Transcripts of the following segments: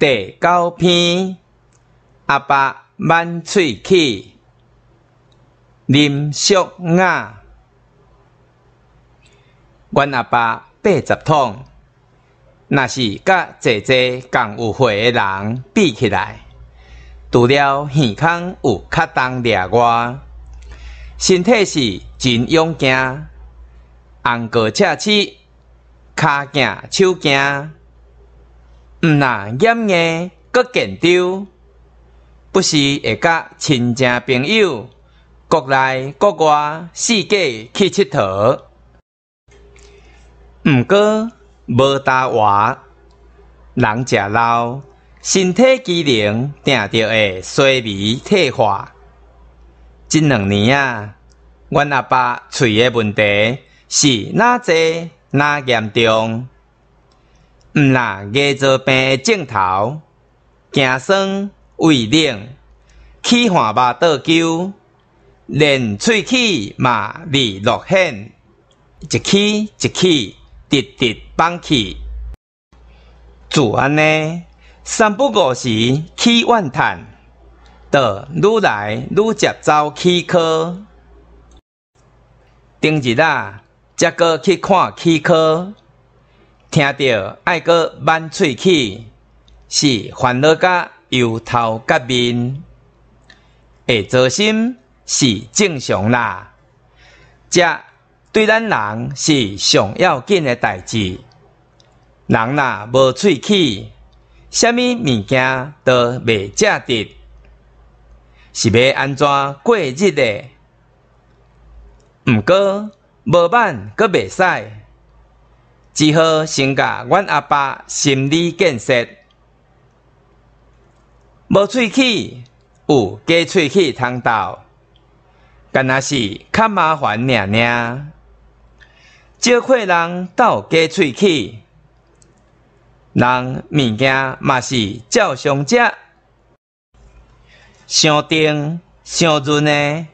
第九篇，阿爸满嘴起，林烧鸭。阮阿爸八十桶，若是甲姐姐共有血的人比起来，除了耳孔有较重掠外，身体是真勇健，红过赤齿，脚健手行。毋那严格，搁紧张，不时会甲亲戚朋友、国内国外、世界去佚佗。毋过，无大话，人食老，身体机能定着会衰微退化。即两年啊，阮阿爸喙诶问题是那济那严重。毋啦，牙周病诶症头，牙酸、胃冷、起寒巴倒酒，连喙齿嘛未落现，一去一去，直直放弃。就安尼，三不五时起怨叹，倒愈来愈急早起科。顶日啊，则个去看起科。听到爱个满喙齿，是烦恼甲油头甲面，会做心是正常啦。食对咱人是上要紧诶代志。人若无喙齿，虾米物件都袂食值，是要安怎过日诶？毋过无饭搁袂使。只好先甲阮阿爸心理建设，无喙齿有加喙齿通道，干那是较麻烦，尔尔。少块人斗加喙齿，人物件嘛是照常食，伤灯伤润呢，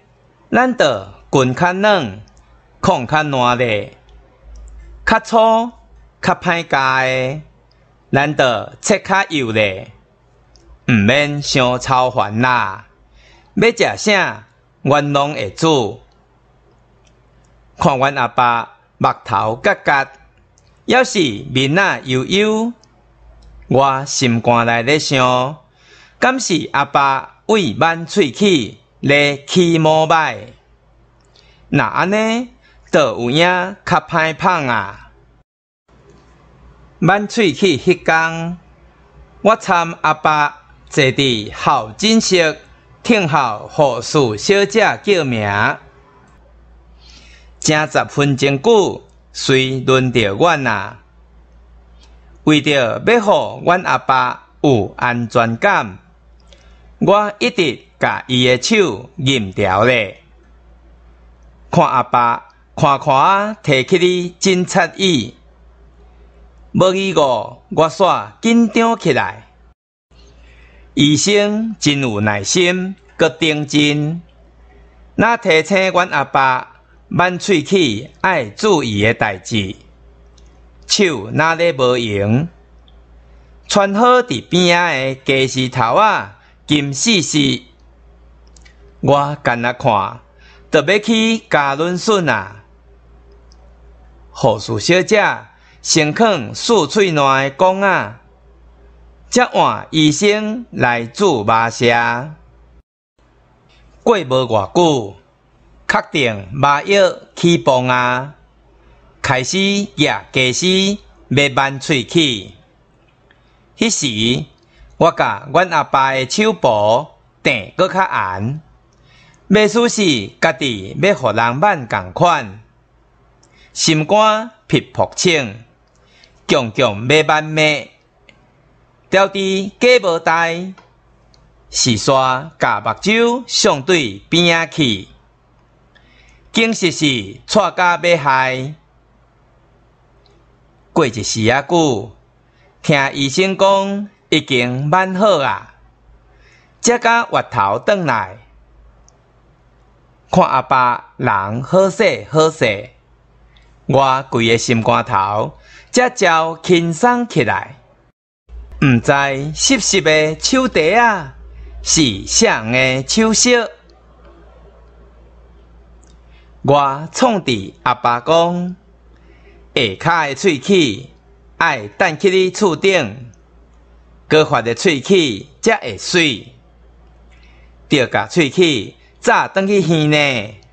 咱倒滚较软，控较烂咧。较粗、较歹加诶，难道切较幼咧，毋免伤操烦啦。要食啥，阮拢会煮。看阮阿爸目头格格，要是面仔油油，我心肝内咧想，敢是阿爸胃满喙齿咧起膜拜？若安尼？倒有影，较歹拍啊！满喙去迄光。我参阿爸坐伫校进室，听候护士小姐叫名。正十分钟久，随轮到阮啊。为着要互阮阿爸有安全感，我一直甲伊诶手揿牢咧，看阿爸。看看提起你真诧异，无意个我煞紧张起来。医生真有耐心，阁认真。那提醒阮阿爸，慢喙气，爱注意个代志。手那里无闲，穿好伫边仔个鸡丝头啊，金丝丝。我干那看，着要去加仑顺啊。护士小姐先放四喙奶的缸啊，接换医生来煮麻蛇。过无偌久，确定麻药起崩啊，开始也开始袂慢嘴气。迄时，我甲阮阿爸的手部痛搁较红，袂输是家己要互人挽共款。心肝皮破青，强强马慢马，调底鸡无代。是刷甲目睭相对边仔去，竟死死，喘加袂害。过一时啊久，听医生讲已经蛮好啊，才敢转头倒来，看阿爸人好势好势。我规个心肝头，才叫轻松起来。毋知湿湿的手袋啊，是谁的手势？我创伫阿爸讲，下骹的喙齿要等去你厝顶，高发的喙齿则会水。着甲喙齿，早等去献呢。